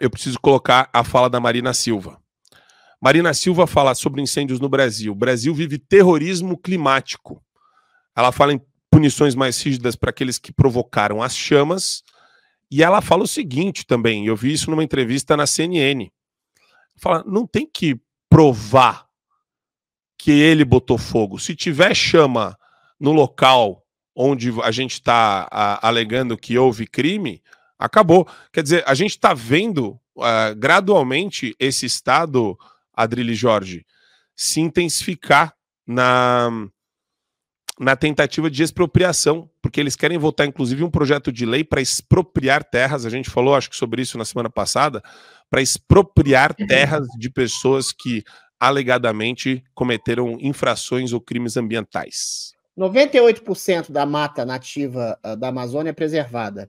eu preciso colocar a fala da Marina Silva. Marina Silva fala sobre incêndios no Brasil. O Brasil vive terrorismo climático. Ela fala em punições mais rígidas para aqueles que provocaram as chamas. E ela fala o seguinte também, eu vi isso numa entrevista na CNN. Fala, não tem que provar que ele botou fogo. Se tiver chama no local onde a gente está alegando que houve crime, acabou. Quer dizer, a gente está vendo uh, gradualmente esse estado, Adrilho Jorge, se intensificar na, na tentativa de expropriação, porque eles querem votar, inclusive, um projeto de lei para expropriar terras. A gente falou, acho que, sobre isso na semana passada, para expropriar uhum. terras de pessoas que alegadamente cometeram infrações ou crimes ambientais. 98% da mata nativa ah, da Amazônia é preservada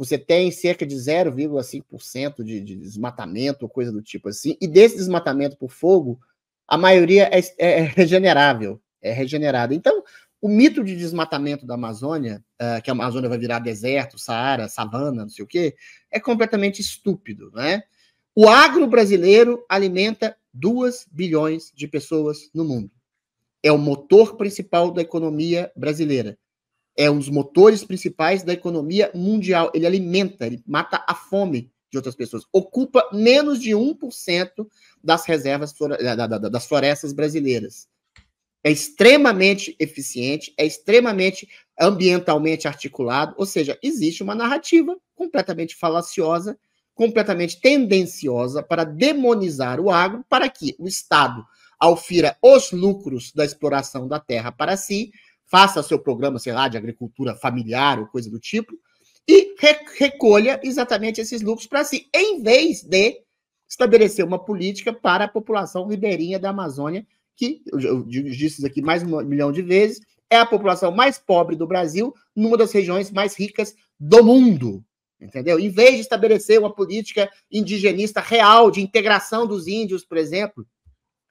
você tem cerca de 0,5% de, de desmatamento, coisa do tipo assim, e desse desmatamento por fogo, a maioria é, é, é regenerável, é regenerada. Então, o mito de desmatamento da Amazônia, uh, que a Amazônia vai virar deserto, Saara, savana, não sei o quê, é completamente estúpido, né? O agro brasileiro alimenta 2 bilhões de pessoas no mundo. É o motor principal da economia brasileira é um dos motores principais da economia mundial. Ele alimenta, ele mata a fome de outras pessoas. Ocupa menos de 1% das reservas das florestas brasileiras. É extremamente eficiente, é extremamente ambientalmente articulado, ou seja, existe uma narrativa completamente falaciosa, completamente tendenciosa para demonizar o agro, para que o Estado alfira os lucros da exploração da terra para si, faça seu programa, sei lá, de agricultura familiar ou coisa do tipo, e recolha exatamente esses lucros para si, em vez de estabelecer uma política para a população ribeirinha da Amazônia, que, eu disse isso aqui mais um milhão de vezes, é a população mais pobre do Brasil, numa das regiões mais ricas do mundo. Entendeu? Em vez de estabelecer uma política indigenista real de integração dos índios, por exemplo,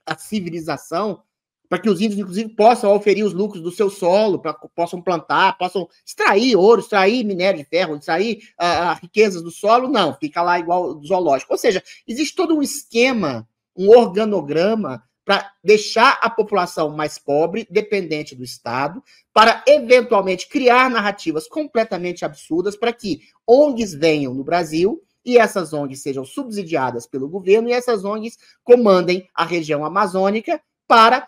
a civilização, para que os índios, inclusive, possam oferir os lucros do seu solo, para possam plantar, possam extrair ouro, extrair minério de ferro, extrair ah, ah riquezas do solo, não, fica lá igual zoológico. Ou seja, existe todo um esquema, um organograma para deixar a população mais pobre, dependente do Estado, para eventualmente criar narrativas completamente absurdas para que ONGs venham no Brasil e essas ONGs sejam subsidiadas pelo governo e essas ONGs comandem a região amazônica para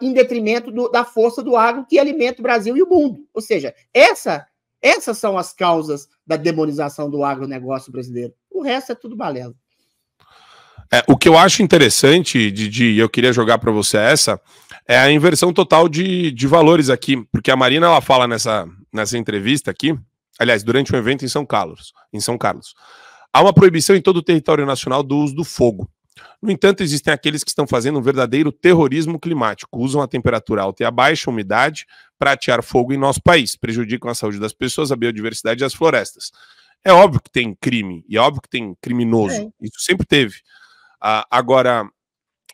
em detrimento do, da força do agro que alimenta o Brasil e o mundo. Ou seja, essa, essas são as causas da demonização do agronegócio brasileiro. O resto é tudo balela. É, o que eu acho interessante, Didi, e eu queria jogar para você essa, é a inversão total de, de valores aqui, porque a Marina ela fala nessa, nessa entrevista aqui, aliás, durante um evento em São Carlos, em São Carlos, há uma proibição em todo o território nacional do uso do fogo. No entanto, existem aqueles que estão fazendo um verdadeiro terrorismo climático, usam a temperatura alta e a baixa umidade para atear fogo em nosso país, prejudicam a saúde das pessoas, a biodiversidade e as florestas. É óbvio que tem crime, e é óbvio que tem criminoso, é. isso sempre teve. Ah, agora,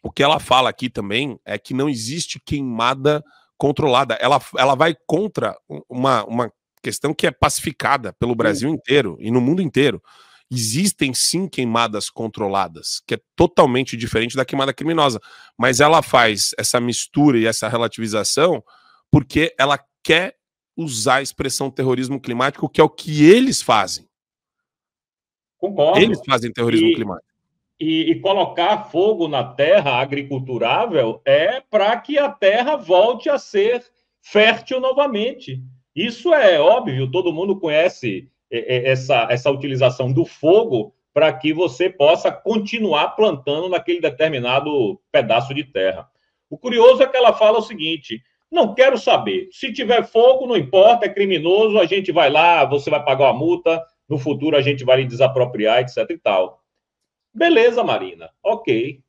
o que ela fala aqui também é que não existe queimada controlada. Ela, ela vai contra uma, uma questão que é pacificada pelo Brasil Sim. inteiro e no mundo inteiro. Existem sim queimadas controladas, que é totalmente diferente da queimada criminosa, mas ela faz essa mistura e essa relativização porque ela quer usar a expressão terrorismo climático, que é o que eles fazem. Concordo. Eles fazem terrorismo e, climático. E, e, colocar fogo na terra agriculturável é para que a terra volte a ser fértil novamente. Isso é óbvio, todo mundo conhece essa, essa utilização do fogo para que você possa continuar plantando naquele determinado pedaço de terra. O curioso é que ela fala o seguinte: não quero saber. Se tiver fogo, não importa, é criminoso, a gente vai lá, você vai pagar uma multa, no futuro a gente vai lhe desapropriar, etc e tal. Beleza, Marina, ok.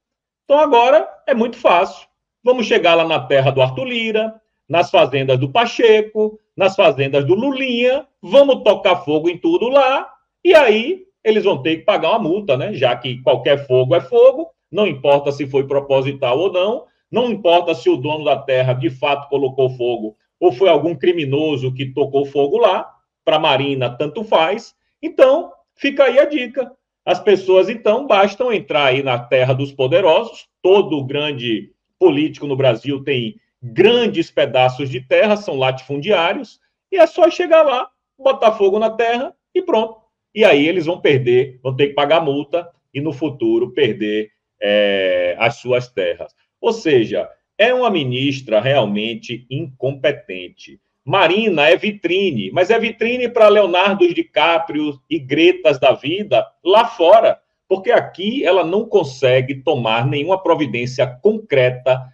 Então agora é muito fácil. Vamos chegar lá na terra do Arthur Lira, nas fazendas do Pacheco, nas fazendas do Lulinha, vamos tocar fogo em tudo lá, e aí eles vão ter que pagar uma multa, né? Já que qualquer fogo é fogo, não importa se foi proposital ou não, não importa se o dono da terra de fato colocou fogo ou foi algum criminoso que tocou fogo lá, para a Marina tanto faz. Então, fica aí a dica. As pessoas então bastam entrar aí na terra dos poderosos, todo grande político no Brasil tem grandes pedaços de terra, são latifundiários, e é só chegar lá, botar fogo na terra e pronto. E aí eles vão perder, vão ter que pagar multa e no futuro perder é, as suas terras. Ou seja, é uma ministra realmente incompetente. Marina é vitrine, mas é vitrine para Leonardo DiCaprio e Gretas da vida lá fora, porque aqui ela não consegue tomar nenhuma providência concreta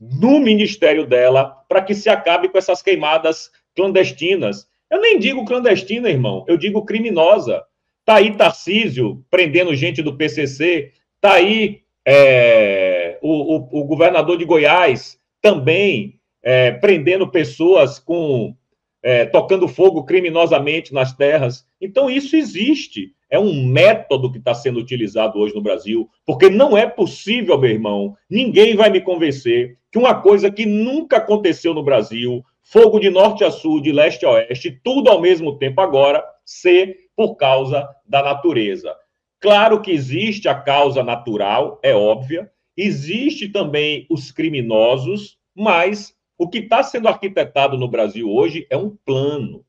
no ministério dela para que se acabe com essas queimadas clandestinas. Eu nem digo clandestina, irmão, eu digo criminosa. Está aí Tarcísio prendendo gente do PCC, está aí é, o, o, o, governador de Goiás também é, prendendo pessoas com é, tocando fogo criminosamente nas terras. Então isso existe é um método que está sendo utilizado hoje no Brasil, porque não é possível, meu irmão, ninguém vai me convencer que uma coisa que nunca aconteceu no Brasil, fogo de norte a sul, de leste a oeste, tudo ao mesmo tempo agora, ser por causa da natureza. Claro que existe a causa natural, é óbvia, existe também os criminosos, mas o que está sendo arquitetado no Brasil hoje é um plano.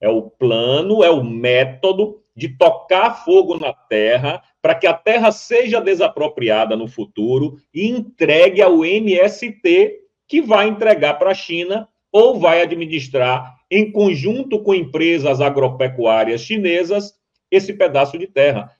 É o plano, é o método de tocar fogo na terra, para que a terra seja desapropriada no futuro e entregue ao MST, que vai entregar para a China ou vai administrar, em conjunto com empresas agropecuárias chinesas, esse pedaço de terra.